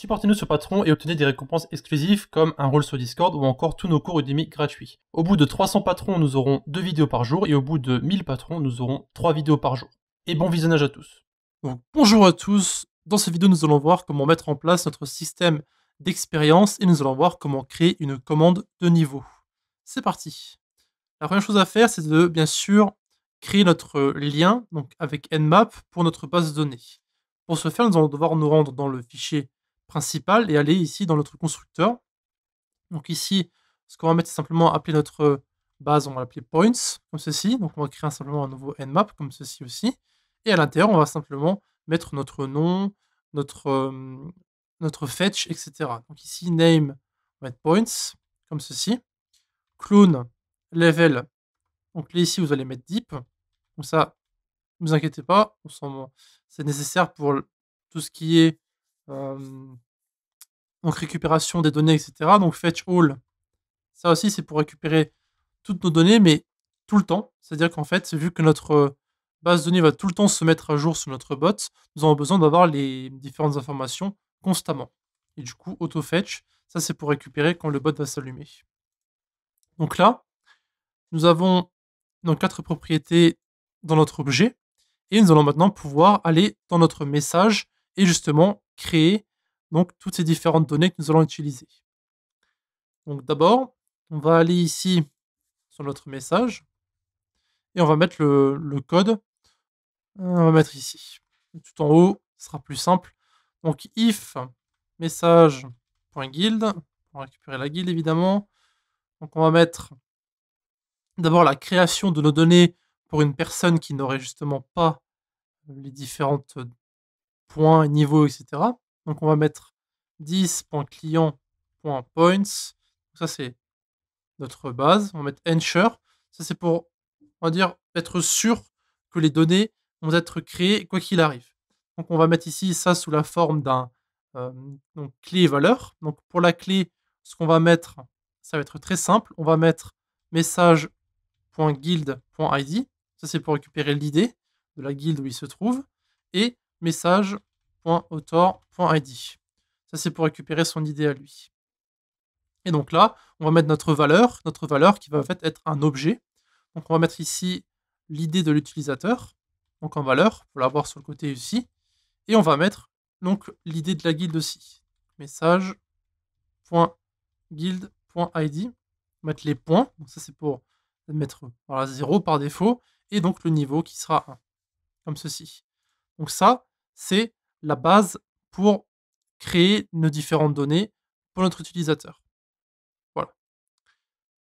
Supportez-nous sur Patreon et obtenez des récompenses exclusives comme un rôle sur Discord ou encore tous nos cours Udemy gratuits. Au bout de 300 patrons, nous aurons 2 vidéos par jour et au bout de 1000 patrons, nous aurons 3 vidéos par jour. Et bon visionnage à tous. bonjour à tous. Dans cette vidéo, nous allons voir comment mettre en place notre système d'expérience et nous allons voir comment créer une commande de niveau. C'est parti. La première chose à faire, c'est de bien sûr créer notre lien donc avec Nmap pour notre base de données. Pour ce faire, nous allons devoir nous rendre dans le fichier principal et aller ici dans notre constructeur. Donc ici, ce qu'on va mettre, c'est simplement appeler notre euh, base, on va l'appeler points, comme ceci. Donc on va créer simplement un nouveau map comme ceci aussi. Et à l'intérieur, on va simplement mettre notre nom, notre, euh, notre fetch, etc. Donc ici, name, on va mettre points, comme ceci. Clone, level. Donc là, ici, vous allez mettre deep. Donc ça, ne vous inquiétez pas, c'est nécessaire pour tout ce qui est donc récupération des données, etc. Donc fetch all, ça aussi c'est pour récupérer toutes nos données, mais tout le temps. C'est-à-dire qu'en fait, vu que notre base de données va tout le temps se mettre à jour sur notre bot, nous avons besoin d'avoir les différentes informations constamment. Et du coup, auto-fetch, ça c'est pour récupérer quand le bot va s'allumer. Donc là, nous avons nos quatre propriétés dans notre objet, et nous allons maintenant pouvoir aller dans notre message et justement créer donc toutes ces différentes données que nous allons utiliser. Donc d'abord, on va aller ici sur notre message et on va mettre le, code. On va mettre ici. tout en haut, ce sera plus simple. Donc if message.guild, va récupérer la guilde évidemment. Donc on va mettre d'abord la création de nos données pour une personne qui n'aurait justement pas les différentes points, niveau, etc. Donc on va mettre 10.client.points. Ça, c'est notre base. On va mettre ensure. Ça, c'est pour, on va dire, être sûr que les données vont être créées quoi qu'il arrive. Donc, on va mettre ici ça sous la forme d'un euh, clé valeur. Donc, pour la clé, ce qu'on va mettre, ça va être très simple. On va mettre message.guild.id. Ça, c'est pour récupérer l'idée de la guilde où il se trouve. Et message.autor.id. Ça, c'est pour récupérer son idée à lui. Et donc là, on va mettre notre valeur, notre valeur qui va en fait être un objet. Donc on va mettre ici l'idée de l'utilisateur, donc en valeur, pour l'avoir sur le côté ici. Et on va mettre donc l'idée de la guilde aussi. Message.guild.id. Mettre les points, donc ça c'est pour mettre 0 par défaut, et donc le niveau qui sera 1, comme ceci. Donc ça, c'est la base pour créer nos différentes données pour notre utilisateur. Voilà.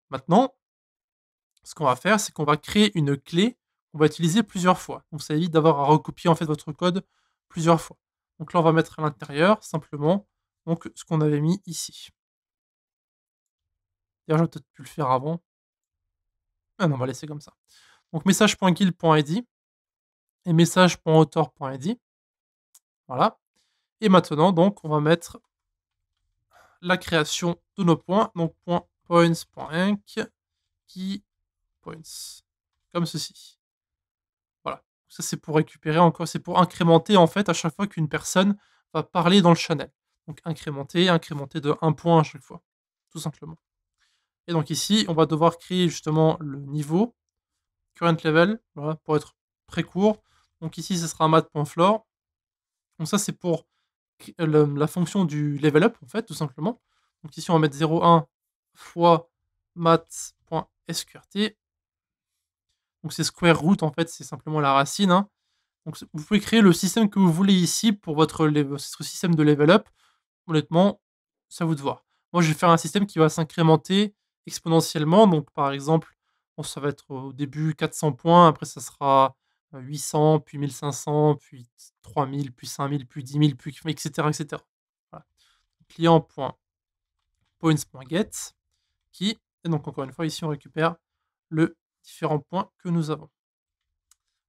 Maintenant, ce qu'on va faire, c'est qu'on va créer une clé qu'on va utiliser plusieurs fois. Donc ça évite d'avoir à recopier en fait votre code plusieurs fois. Donc là, on va mettre à l'intérieur simplement donc, ce qu'on avait mis ici. D'ailleurs, j'aurais peut-être pu le faire avant. Ah non, on va laisser comme ça. Donc message.guild.id et message.autor.id voilà. Et maintenant, donc, on va mettre la création de nos points. Donc, point points.inc qui points, comme ceci. Voilà. Ça, c'est pour récupérer encore, c'est pour incrémenter, en fait, à chaque fois qu'une personne va parler dans le channel. Donc, incrémenter, incrémenter de un point à chaque fois, tout simplement. Et donc ici, on va devoir créer justement le niveau, current level, voilà, pour être très court. Donc ici, ce sera un donc ça, c'est pour euh, la fonction du level up, en fait, tout simplement. Donc ici, on va mettre 0,1 fois math.sqrt. Donc c'est square root, en fait, c'est simplement la racine. Hein. Donc vous pouvez créer le système que vous voulez ici pour votre, système de level up. Honnêtement, ça vous de voir. Moi, je vais faire un système qui va s'incrémenter exponentiellement. Donc par exemple, ça va être au début 400 points, après ça sera 800, euh, puis 1500, puis 3000, puis 5000, puis 10 000, puis etc. etc. Voilà. Client.points.get qui, et donc encore une fois, ici on récupère le différent point que nous avons.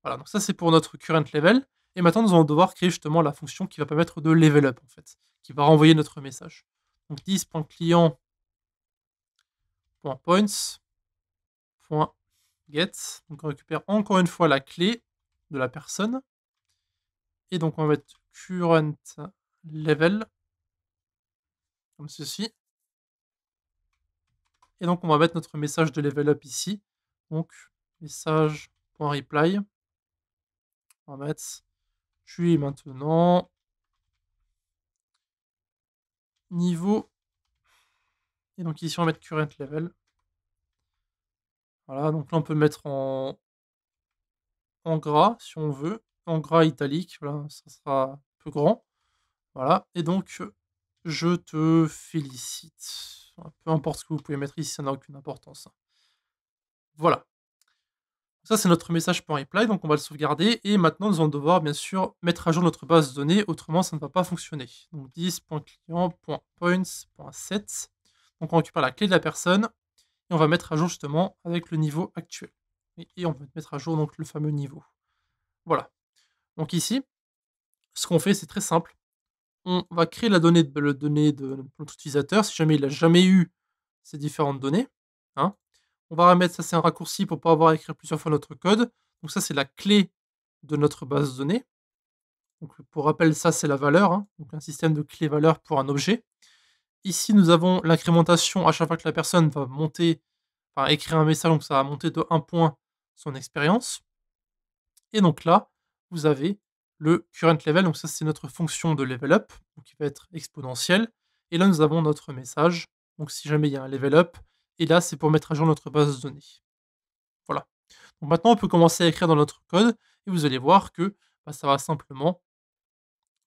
Voilà, donc ça c'est pour notre current level. Et maintenant, nous allons devoir créer justement la fonction qui va permettre de level up, en fait, qui va renvoyer notre message. Donc 10.client.points.get. Donc on récupère encore une fois la clé de la personne. Et donc, on va mettre current level, comme ceci. Et donc, on va mettre notre message de level up ici. Donc, message.reply. On va mettre tu es maintenant niveau. Et donc, ici, on va mettre current level. Voilà, donc là, on peut mettre en en gras, si on veut, en gras italique, voilà, ça sera peu grand. Voilà, et donc je te félicite. Peu importe ce que vous pouvez mettre ici, ça n'a aucune importance. Voilà. Ça, c'est notre message pour reply, donc on va le sauvegarder. Et maintenant, nous allons devoir, bien sûr, mettre à jour notre base de données, autrement, ça ne va pas fonctionner. Donc 10.client.points.set. Donc on récupère la clé de la personne et on va mettre à jour justement avec le niveau actuel et, on peut mettre à jour donc le fameux niveau. Voilà. Donc ici, ce qu'on fait, c'est très simple. On va créer la donnée de, donnée de notre utilisateur, si jamais il n'a jamais eu ces différentes données. Hein. On va remettre, ça c'est un raccourci pour ne pas avoir à écrire plusieurs fois notre code. Donc ça c'est la clé de notre base de données. Donc, pour rappel, ça c'est la valeur, hein. donc un système de clé-valeur pour un objet. Ici nous avons l'incrémentation à chaque fois que la personne va monter, enfin écrire un message, donc ça va monter de 1 point son expérience. Et donc là, vous avez le current level, donc ça c'est notre fonction de level up, qui va être exponentielle. Et là nous avons notre message, donc si jamais il y a un level up, et là c'est pour mettre à jour notre base de données. Voilà. Donc maintenant on peut commencer à écrire dans notre code, et vous allez voir que bah, ça va simplement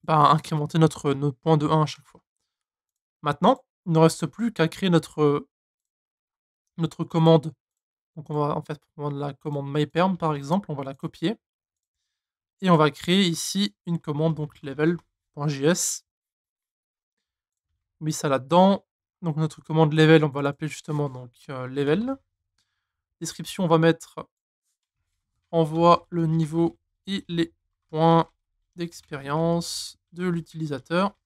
bah, incrémenter notre, notre point de 1 à chaque fois. Maintenant, il ne reste plus qu'à créer notre, notre commande donc on va en fait prendre la commande myperm par exemple, on va la copier. Et on va créer ici une commande donc level.js. On met ça là-dedans. Donc notre commande level, on va l'appeler justement donc euh, level. Description, on va mettre envoie le niveau et les points d'expérience de l'utilisateur.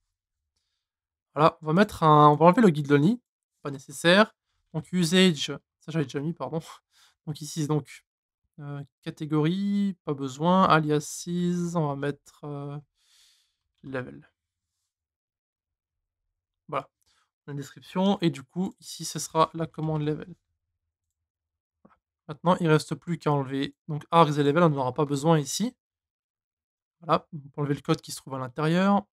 Voilà, on va mettre un, on va enlever le guide only, pas nécessaire. Donc usage, ça j'avais déjà mis, pardon. Donc ici, donc catégorie, pas besoin, alias 6 on va mettre level. Voilà, la description, et du coup, ici, ce sera la commande level. Maintenant, il ne reste plus qu'à enlever donc args et level, on n'aura pas besoin ici. Voilà, on pour enlever le code qui se trouve à l'intérieur.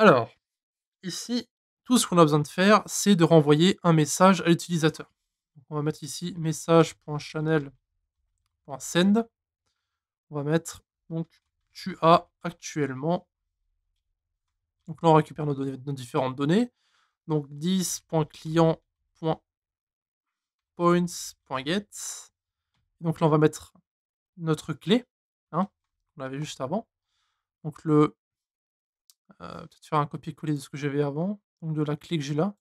Alors, ici, tout ce qu'on a besoin de faire, c'est de renvoyer un message à l'utilisateur on va mettre ici message.channel.send. On va mettre donc tu as actuellement. Donc là, on récupère nos, données, nos différentes données. Donc 10.client.points.get. Donc là, on va mettre notre clé, hein, on l'avait juste avant. Donc le. Euh, peut-être faire un copier-coller de ce que j'avais avant. Donc de la clé que j'ai là.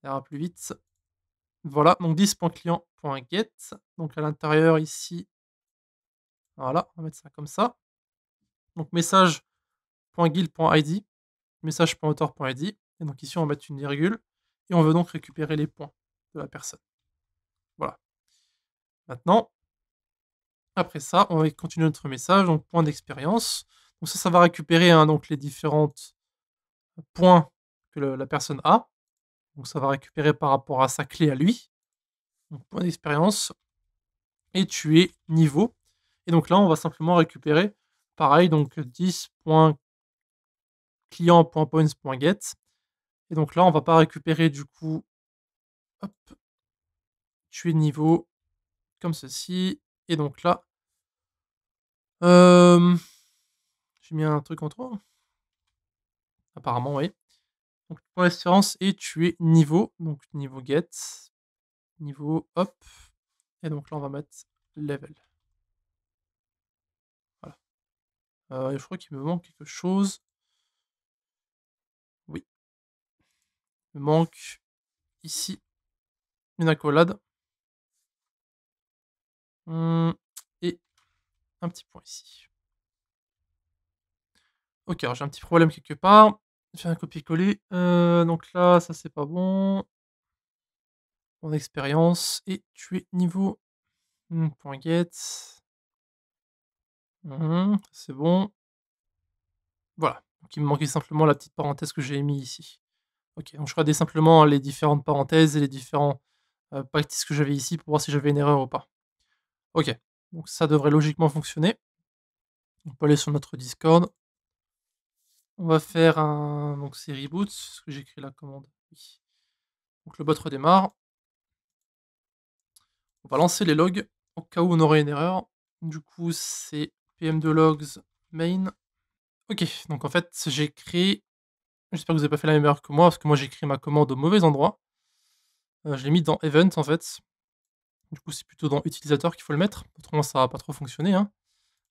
Ça ira plus vite. Voilà, donc 10.client.get. Donc à l'intérieur ici, voilà, on va mettre ça comme ça. Donc message.guild.id, message.autor.id, Et donc ici, on va mettre une virgule et on veut donc récupérer les points de la personne. Voilà. Maintenant, après ça, on va continuer notre message, donc point d'expérience. Donc ça, ça va récupérer hein, donc les différents points que la personne a. Donc ça va récupérer par rapport à sa clé à lui. Donc point d'expérience. Et tuer niveau. Et donc là, on va simplement récupérer, pareil, donc 10 Et donc là, on va pas récupérer du coup, hop, tuer niveau comme ceci. Et donc là, euh, j'ai mis un truc en trop. Apparemment, oui. Donc pour prends et tu es niveau. Donc niveau get, niveau hop. Et donc là on va mettre level. Voilà. Euh, je crois qu'il me manque quelque chose. Oui. Il me manque ici une accolade. Hum, et un petit point ici. Ok, alors j'ai un petit problème quelque part un copier-coller. Euh, donc là, ça c'est pas bon. Mon expérience. Et tu es niveau. Hum, point get. Hum, c'est bon. Voilà. Donc il me manquait simplement la petite parenthèse que j'ai mis ici. Ok, donc je regardais simplement les différentes parenthèses et les différents euh, pratiques que j'avais ici pour voir si j'avais une erreur ou pas. Ok, donc ça devrait logiquement fonctionner. On peut aller sur notre Discord. On va faire un. Donc c'est reboot, ce que j'écris la commande. Donc le bot redémarre. On va lancer les logs au cas où on aurait une erreur. Du coup, c'est pm2 logs main. Ok, donc en fait, j'écris. J'espère que vous n'avez pas fait la même erreur que moi, parce que moi j'écris ma commande au mauvais endroit. Euh, je l'ai mis dans event en fait. Du coup, c'est plutôt dans utilisateur qu'il faut le mettre. Autrement, ça va pas trop fonctionner. Hein.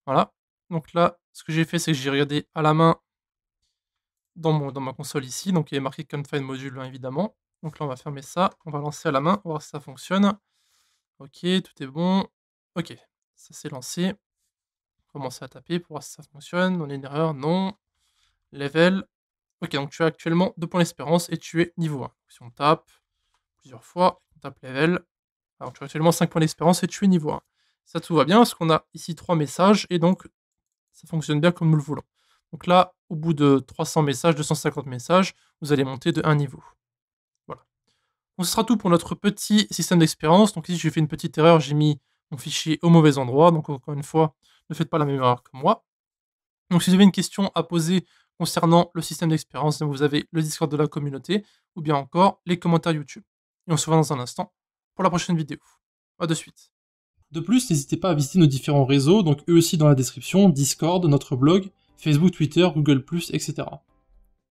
Voilà. Donc là, ce que j'ai fait, c'est que j'ai regardé à la main dans, ma console ici. Donc il est marqué confine module évidemment. Donc là on va fermer ça, on va lancer à la main, voir si ça fonctionne. Ok, tout est bon. Ok, ça s'est lancé. On commencer à taper pour voir si ça fonctionne. On a une erreur, non. Level. Ok, donc tu as actuellement 2 points d'espérance et tu es niveau 1. Si on tape plusieurs fois, on tape level. Alors tu as actuellement 5 points d'espérance et tu es niveau 1. Ça tout va bien parce qu'on a ici 3 messages et donc ça fonctionne bien comme nous le voulons. Donc là, au bout de 300 messages, 250 messages, vous allez monter de un niveau. Voilà. Donc ce sera tout pour notre petit système d'expérience. Donc ici, j'ai fait une petite erreur, j'ai mis mon fichier au mauvais endroit. Donc encore une fois, ne faites pas la même erreur que moi. Donc si vous avez une question à poser concernant le système d'expérience, vous avez le Discord de la communauté ou bien encore les commentaires YouTube. Et on se voit dans un instant pour la prochaine vidéo. A de suite. De plus, n'hésitez pas à visiter nos différents réseaux, donc eux aussi dans la description, Discord, notre blog, Facebook, Twitter, Google+, etc.